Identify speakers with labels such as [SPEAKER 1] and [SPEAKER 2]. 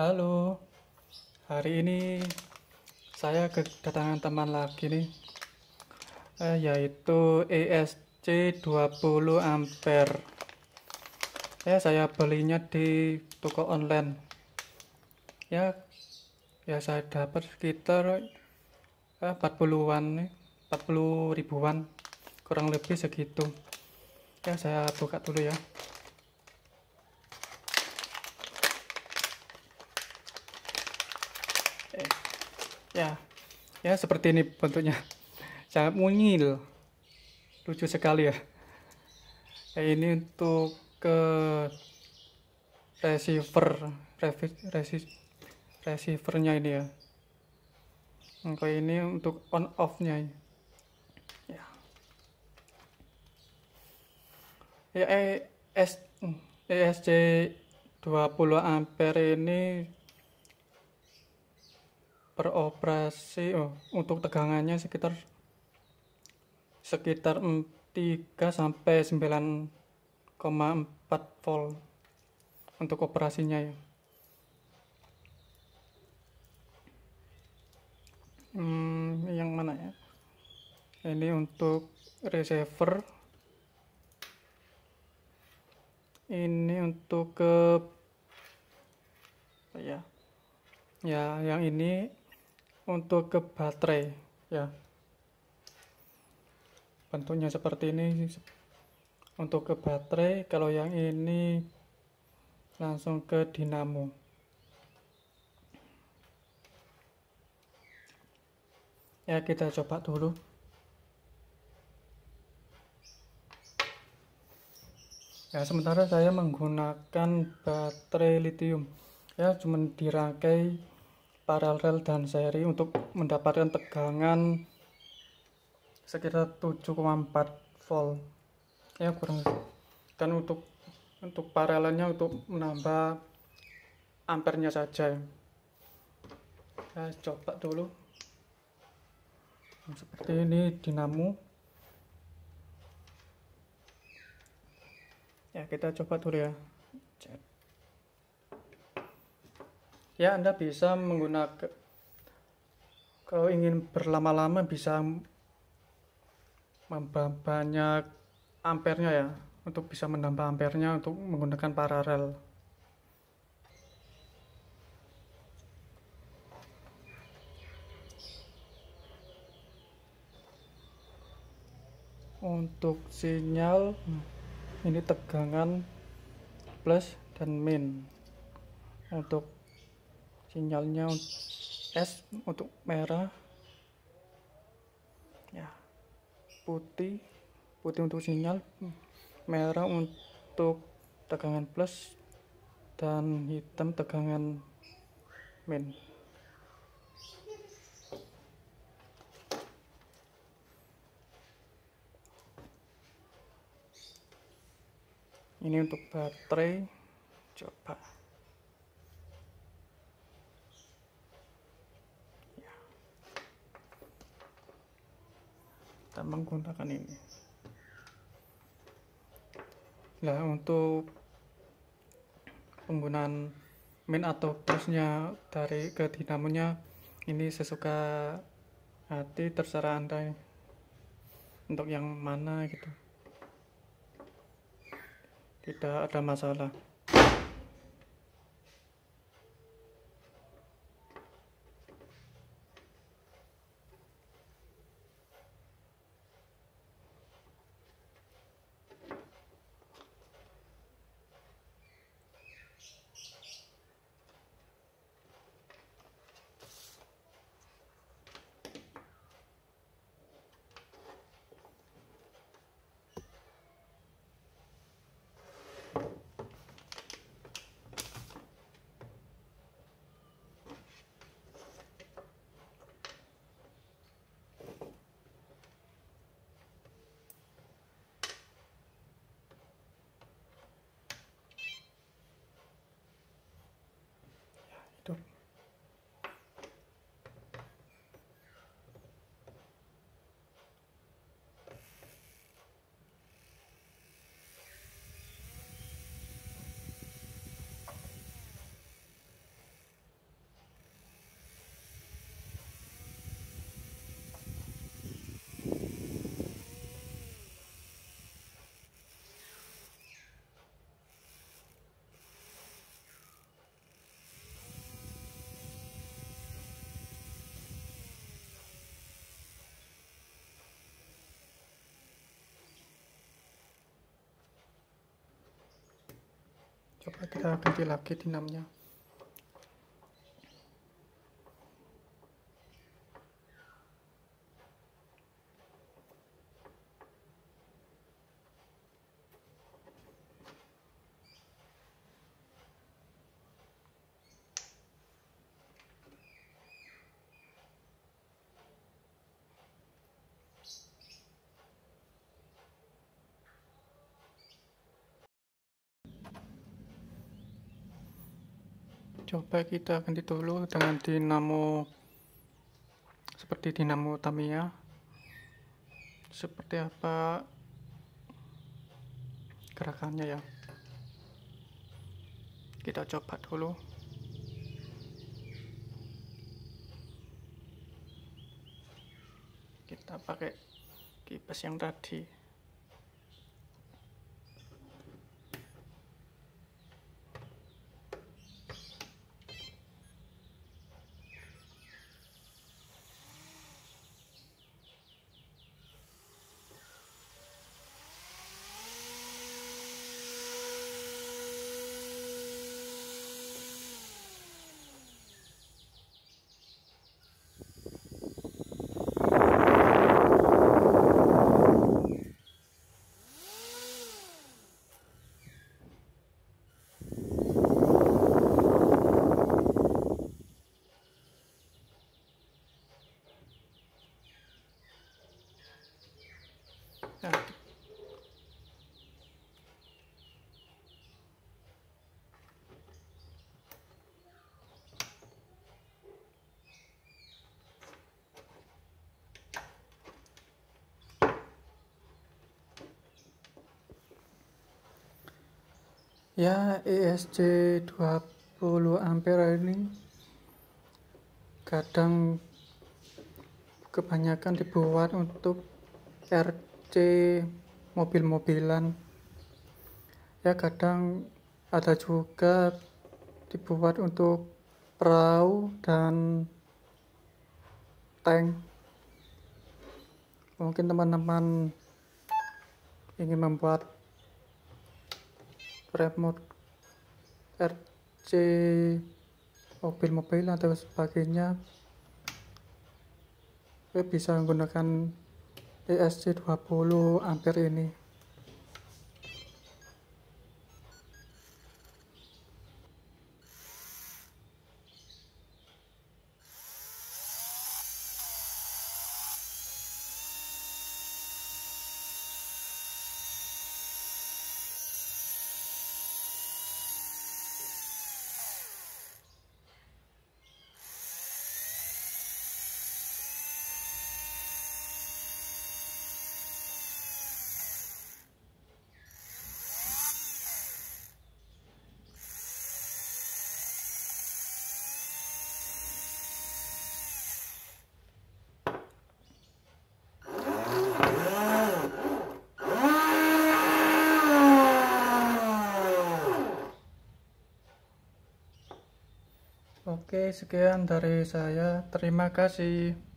[SPEAKER 1] Halo, hari ini saya kedatangan teman lagi nih, eh, yaitu ESC 20 ampere. Ya, saya belinya di toko online. Ya, ya saya dapat sekitar eh, 40-an, nih 40 ribuan, kurang lebih segitu. Ya, saya buka dulu ya. ya ya seperti ini bentuknya sangat mungil lucu sekali ya eh, ini untuk ke receiver resi, receivernya ini ya Oke ini untuk on off nya ya ya ES, ESC 20 ampere ini beroperasi oh, untuk tegangannya sekitar sekitar 3 sampai 9,4 volt untuk operasinya ya. Hmm, yang mana ya? Ini untuk receiver. Ini untuk ke ya. Ya, yang ini untuk ke baterai ya bentuknya seperti ini untuk ke baterai kalau yang ini langsung ke dinamo ya kita coba dulu ya sementara saya menggunakan baterai lithium ya cuman dirangkai paralel dan seri untuk mendapatkan tegangan sekitar 7,4 volt ya kurang dan untuk untuk paralelnya untuk menambah ampernya saja saya coba dulu seperti ini dinamo ya kita coba dulu ya ya Anda bisa menggunakan kalau ingin berlama-lama bisa memperbanyak ampernya ya untuk bisa menambah ampernya untuk menggunakan paralel untuk sinyal hmm, ini tegangan plus dan min untuk sinyalnya S untuk merah ya putih putih untuk sinyal merah untuk tegangan plus dan hitam tegangan min ini untuk baterai coba menggunakan ini nah untuk penggunaan min atau plusnya dari ke dinamonya ini sesuka hati terserah anda untuk yang mana gitu tidak ada masalah coba kita ganti lagi dinamnya coba kita ganti dulu dengan dinamo seperti dinamo Tamiya seperti apa gerakannya ya kita coba dulu kita pakai kipas yang tadi ya ESC 20 ampere ini kadang kebanyakan dibuat untuk RC mobil-mobilan ya kadang ada juga dibuat untuk perahu dan tank mungkin teman-teman ingin membuat remote RC mobil-mobil atau sebagainya kita bisa menggunakan ESC 20 ampere ini Oke, sekian dari saya. Terima kasih.